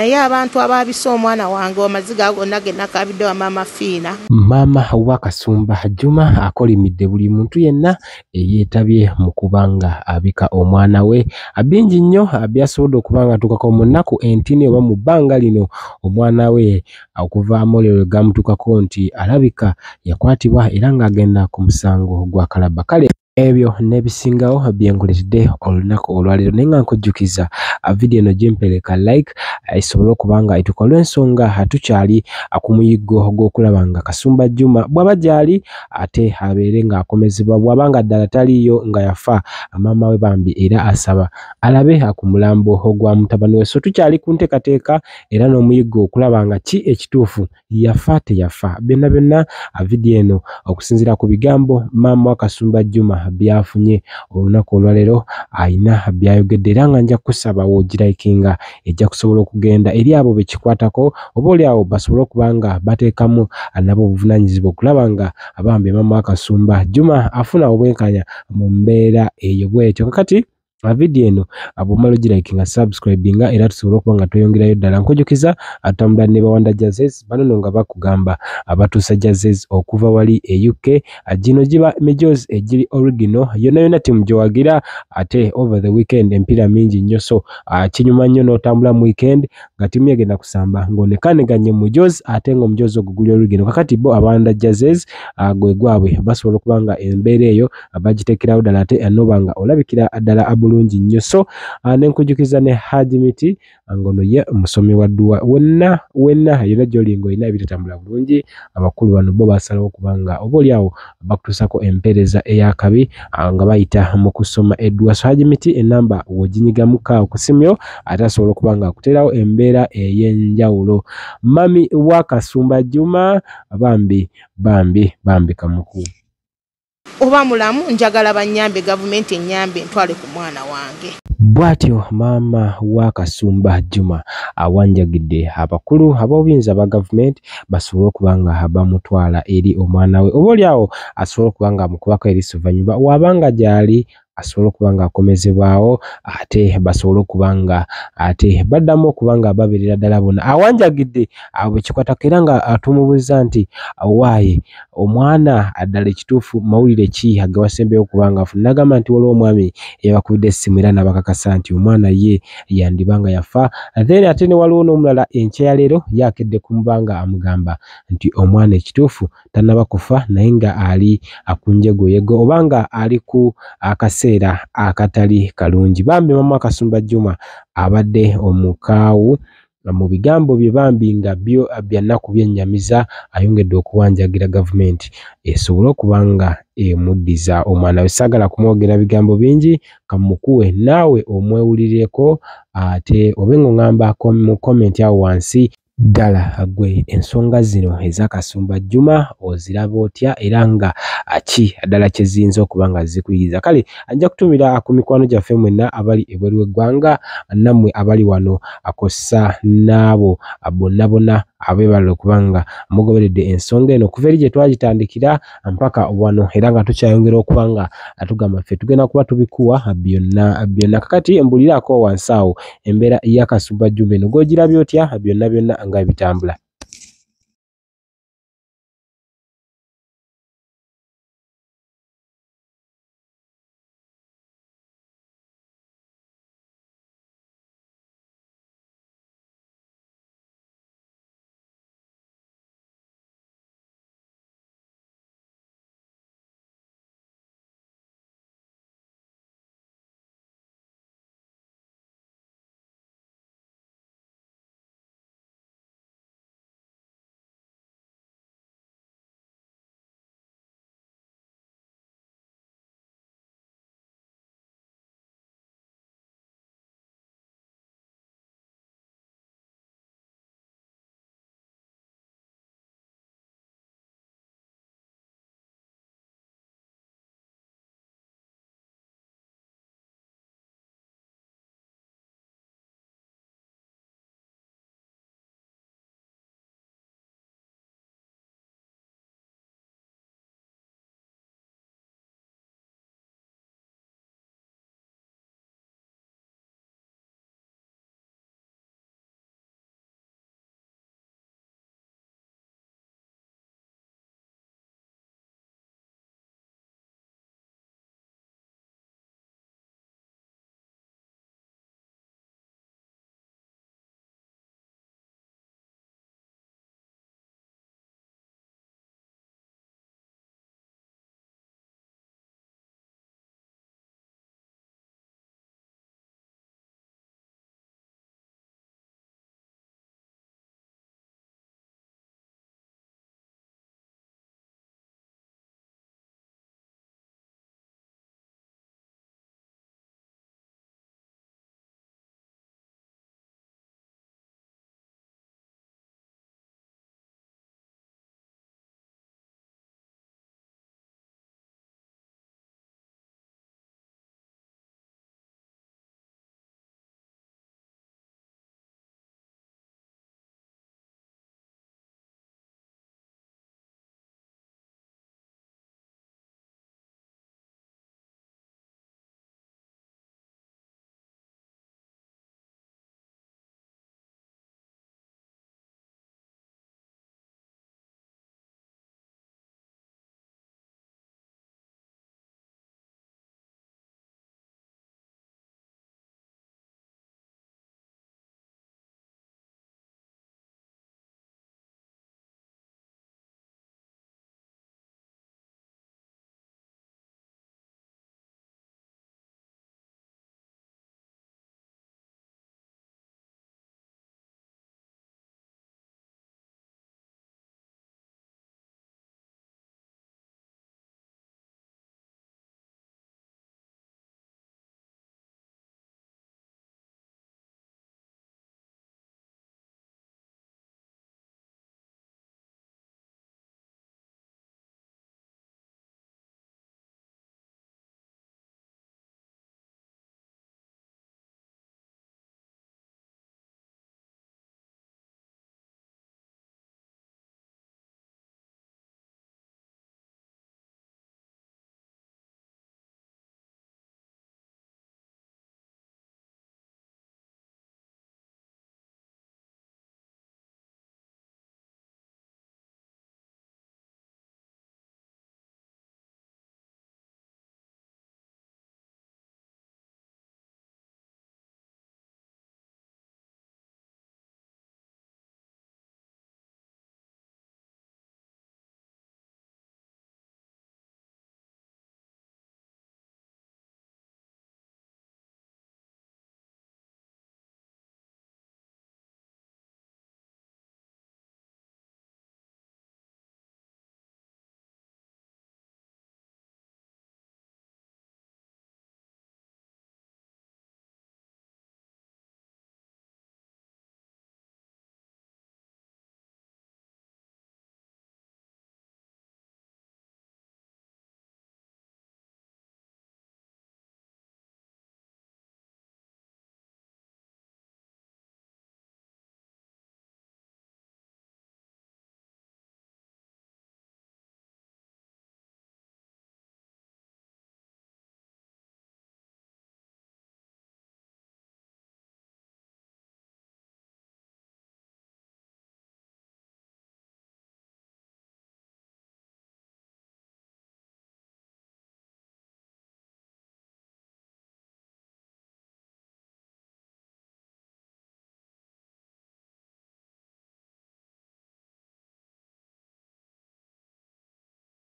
naye abantu ababisa omwana wange amaziga gonna genakabidde wamaama fiina maama wakasumba juma akolimidde buli muntu yenna eyeetabye mu kuba nga abika omwana we abingi nnyo byasobodde okuba nga tukako mu nnaku entini oba mu bbanga lino omwana we okuvaamu lero egamutukako nti alabika yakwatibwa era ng'agenda ku musango gwa kalabakale ebyo n'ebisingawo byengulidde olunaku olwaliro naye nga nkujjukiza video eno gyempereka like esobole okuba nga etuka olw'ensonga tukyali ku muyiggo gw'okulaba nga kasumba juma bw'aba gyali ate abeere ng'akomezebwa bw'aba nga ddala taliiyo nga yafa amaama we bambi era asaba alabe ku mulambo gwa mutabani we so tukyali ku nteekateeka era n'omuyiggo okulaba nga ki ekituufu yafa teyafa byonna byonna video eno okusinziira ku bigambo maama wa kasumba juma byafunye olunaku olwaleero ayina byayogedde era nga nja kusabawo ogirikinga ejja kusobola okugenda eri abo bekikwatako obaoliawo basobole okubanga bateekamu nabo obuvunanyizibwa okulaba nga abambi mama wakasumba juma afuna obwenkanya mu mbeera eyo bwetyo kakati Mavidi eno abumalo jiraiki nga subscribinga era tusobola okuba nga tweyongerayo ddala nkujukiza atambula ne bawanda jazz banono nga bakugamba abatuusa jazz okuva wali e UK gino giba mejos egiri original yona yona timu gyewagira ate over the weekend empira mingi nnyo so ah, kinyuma nnyo n'otambula mu weekend nga timu yagenda kusamba ng'onekaneganye mujozi ate ng'omujozi ogugulya original kakati bo abawanda jazz ah, gwe gwabwe basobola okuba nga embeera eyo bagiteekerawo ddala ate anoba eh, nga olabikira ddala abulu bulungi nnyo so nenkujukiza ah, ne haji miti ah, ngono ye omusomi wa dduwa wenna wenna yona gyoli ngaolina ebitatambula bulungi abakulu bano bo basalawo kubanga obaolyawo bakutuusako empereza eyakabi ah, nga bayita mu kusoma edduwa so haji miti enamba woginyigamuka okusimyo ate asobola okuba nga akuteerawo embeera ey'enjawulo mami wakasumba juma bambi bambi bambi kamuku oba mulamu njagala banyambe gavumenti enyambe ntwale ku mwana wange bw'atyo maama wa kasumba juma awanjagidde abakulu ab'obuyinza ba gavumenti basobole okuba nga bamutwala eri omwana we obaoliawo asobole okuba nga amukubako eriisi oluvannyuma waaba nga gy'ali asobole okuba ng'akomezebwawo ate basobole okuba nga ate baddamu okuba nga ababeerera ddala bona awanjagidde awo bwekikwatako era nga atumubuuza nti waaye omwana addala ekituufu mawulire ki agawasembeyo okuba nga afuna n'agamba nti waliwo omwami eyabakubidde essimu era n'abakakasa nti omwana ye yandiba nga yafa then ate ne waliwo n'omulala enkya ya leero yaakedde kumuba nga amugamba nti omwana ekituufu tannaba kufa naye nga ali akunjegoyego obanga ali ku akas kaseera akatali kalungi bambi mama kasumba juma abadde omukaawu mu bigambo bye bambi nga byo byannaku byennyamiza ayongedde okuwanjagira gavumenti esobole okuba nga emuddiza omwana we saagala kumwogera bigambo bingi kamukuwe naawe omwewulireko ate obe ngo ŋŋamba mu komenti awo wansi ddala gwe ensonga zino ezakasumba jjuma oziraba otya era nga ah, ki ddala kye ziyinza okuba nga zikuyiriza kale ajja kutumira ku mikwano gyaffe mwenna abali ebweru eggwanga nammwe abali wano akosa ah, n'abo ah, bonnabona abebalala okuba nga mugoberedde ensonga eno kuva eri gye twagitandikira mpaka wano era nga tukyayongera okuba nga atugamba ffe tugenda kuba tubikuwa byonna kakati mbuliraako wansi awo embeera yakasumba jjuma eno gwogirabyotya byonna byonna nga bitambula.